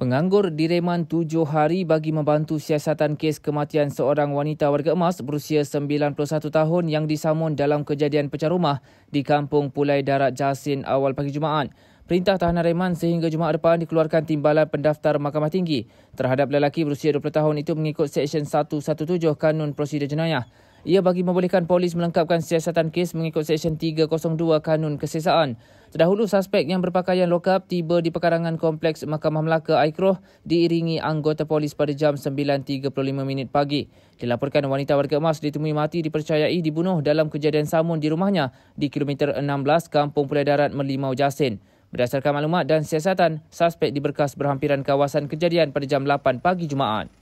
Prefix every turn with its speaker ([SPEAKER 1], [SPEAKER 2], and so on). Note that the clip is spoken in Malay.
[SPEAKER 1] Penganggur direman tujuh hari bagi membantu siasatan kes kematian seorang wanita warga emas berusia 91 tahun yang disamun dalam kejadian pecah rumah di kampung Pulai Darat Jasin awal pagi Jumaat. Perintah tahanan reman sehingga Jumaat depan dikeluarkan timbalan pendaftar Mahkamah Tinggi terhadap lelaki berusia 20 tahun itu mengikut Seksyen 117 Kanun Prosedur Jenayah. Ia bagi membolehkan polis melengkapkan siasatan kes mengikut Seksyen 302 Kanun Kesesaan. Terdahulu suspek yang berpakaian lokap tiba di pekarangan kompleks Mahkamah Melaka Aikroh diiringi anggota polis pada jam 9.35 pagi. Dilaporkan wanita warga emas ditemui mati dipercayai dibunuh dalam kejadian samun di rumahnya di kilometer 16 Kampung Pulai Darat Melimau Jasin. Berdasarkan maklumat dan siasatan, suspek diberkas berhampiran kawasan kejadian pada jam 8 pagi Jumaat.